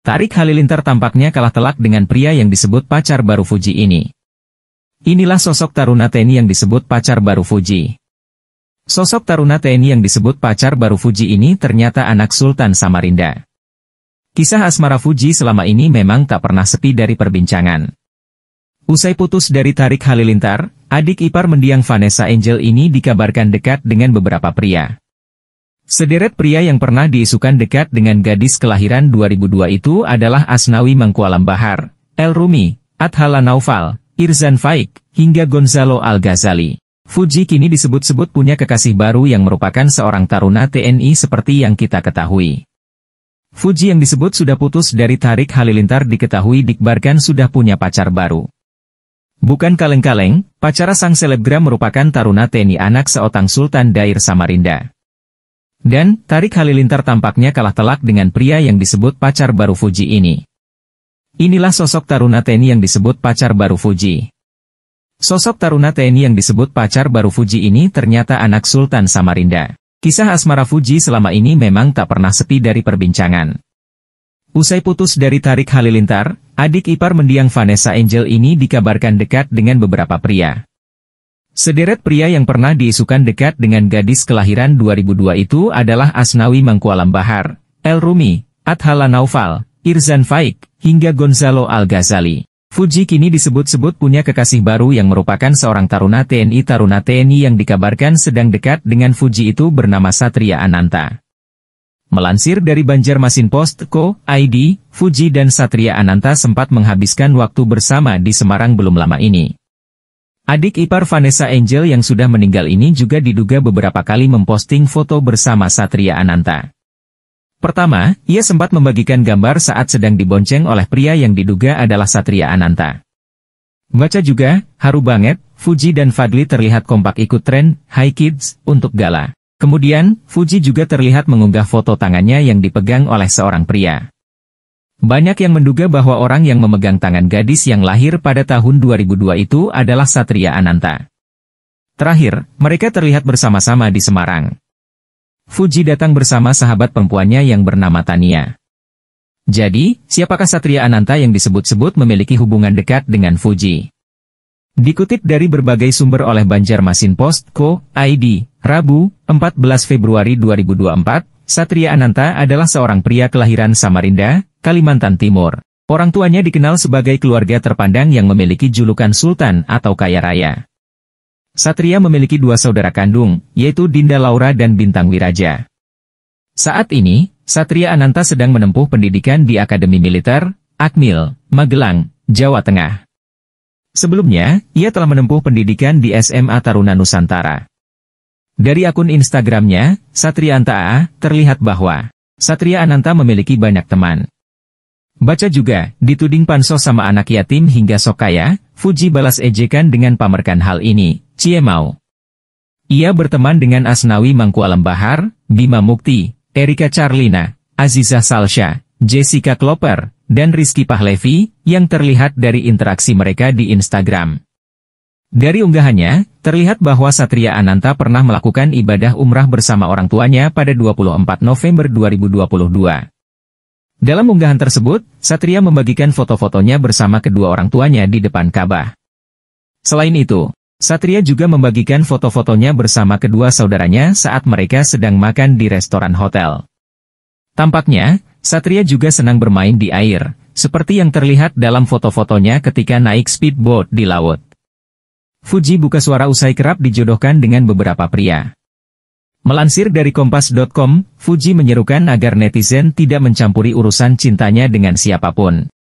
Tarik Halilintar tampaknya kalah telak dengan pria yang disebut pacar baru Fuji ini. Inilah sosok Taruna TNI yang disebut pacar baru Fuji. Sosok Taruna TNI yang disebut pacar baru Fuji ini ternyata anak Sultan Samarinda. Kisah asmara Fuji selama ini memang tak pernah sepi dari perbincangan. Usai putus dari Tarik Halilintar, adik ipar mendiang Vanessa Angel ini dikabarkan dekat dengan beberapa pria. Sederet pria yang pernah diisukan dekat dengan gadis kelahiran 2002 itu adalah Asnawi Mangkualam Bahar, El Rumi, Adhala Naufal, Irzan Faik, hingga Gonzalo Al-Ghazali. Fuji kini disebut-sebut punya kekasih baru yang merupakan seorang taruna TNI seperti yang kita ketahui. Fuji yang disebut sudah putus dari Tarik Halilintar diketahui dikbarkan sudah punya pacar baru. Bukan kaleng-kaleng, pacara sang selebgram merupakan taruna TNI anak seotang Sultan Dair Samarinda. Dan, Tarik Halilintar tampaknya kalah telak dengan pria yang disebut pacar baru Fuji ini. Inilah sosok Taruna TNI yang disebut pacar baru Fuji. Sosok Taruna TNI yang disebut pacar baru Fuji ini ternyata anak Sultan Samarinda. Kisah asmara Fuji selama ini memang tak pernah sepi dari perbincangan. Usai putus dari Tarik Halilintar, adik ipar mendiang Vanessa Angel ini dikabarkan dekat dengan beberapa pria. Sederet pria yang pernah diisukan dekat dengan gadis kelahiran 2002 itu adalah Asnawi Mangkualam Bahar, El Rumi, Adhala Naufal, Irzan Faik, hingga Gonzalo Al-Ghazali. Fuji kini disebut-sebut punya kekasih baru yang merupakan seorang taruna TNI Taruna TNI yang dikabarkan sedang dekat dengan Fuji itu bernama Satria Ananta. Melansir dari Banjarmasin Post Co. ID, Fuji dan Satria Ananta sempat menghabiskan waktu bersama di Semarang belum lama ini. Adik ipar Vanessa Angel yang sudah meninggal ini juga diduga beberapa kali memposting foto bersama Satria Ananta. Pertama, ia sempat membagikan gambar saat sedang dibonceng oleh pria yang diduga adalah Satria Ananta. Baca juga, haru banget, Fuji dan Fadli terlihat kompak ikut tren, Hi Kids, untuk gala. Kemudian, Fuji juga terlihat mengunggah foto tangannya yang dipegang oleh seorang pria. Banyak yang menduga bahwa orang yang memegang tangan gadis yang lahir pada tahun 2002 itu adalah Satria Ananta. Terakhir, mereka terlihat bersama-sama di Semarang. Fuji datang bersama sahabat perempuannya yang bernama Tania. Jadi, siapakah Satria Ananta yang disebut-sebut memiliki hubungan dekat dengan Fuji? Dikutip dari berbagai sumber oleh Banjarmasin Post Co. ID, Rabu, 14 Februari 2024, Satria Ananta adalah seorang pria kelahiran Samarinda, Kalimantan Timur. Orang tuanya dikenal sebagai keluarga terpandang yang memiliki julukan Sultan atau Kaya Raya. Satria memiliki dua saudara kandung, yaitu Dinda Laura dan Bintang Wiraja. Saat ini, Satria Ananta sedang menempuh pendidikan di Akademi Militer, Akmil, Magelang, Jawa Tengah. Sebelumnya, ia telah menempuh pendidikan di SMA Taruna Nusantara. Dari akun Instagramnya, Satrianta A, terlihat bahwa Satria Ananta memiliki banyak teman. Baca juga, dituding pansos sama anak yatim hingga sok kaya, Fuji balas ejekan dengan pamerkan hal ini, Cie mau. Ia berteman dengan Asnawi Mangkualam Bahar, Bima Mukti, Erika Charlina, Aziza Salsha, Jessica Klopper, dan Rizky Pahlevi, yang terlihat dari interaksi mereka di Instagram. Dari unggahannya, terlihat bahwa Satria Ananta pernah melakukan ibadah umrah bersama orang tuanya pada 24 November 2022. Dalam unggahan tersebut, Satria membagikan foto-fotonya bersama kedua orang tuanya di depan Ka'bah. Selain itu, Satria juga membagikan foto-fotonya bersama kedua saudaranya saat mereka sedang makan di restoran hotel. Tampaknya, Satria juga senang bermain di air, seperti yang terlihat dalam foto-fotonya ketika naik speedboat di laut. Fuji buka suara usai kerap dijodohkan dengan beberapa pria. Melansir dari Kompas.com, Fuji menyerukan agar netizen tidak mencampuri urusan cintanya dengan siapapun.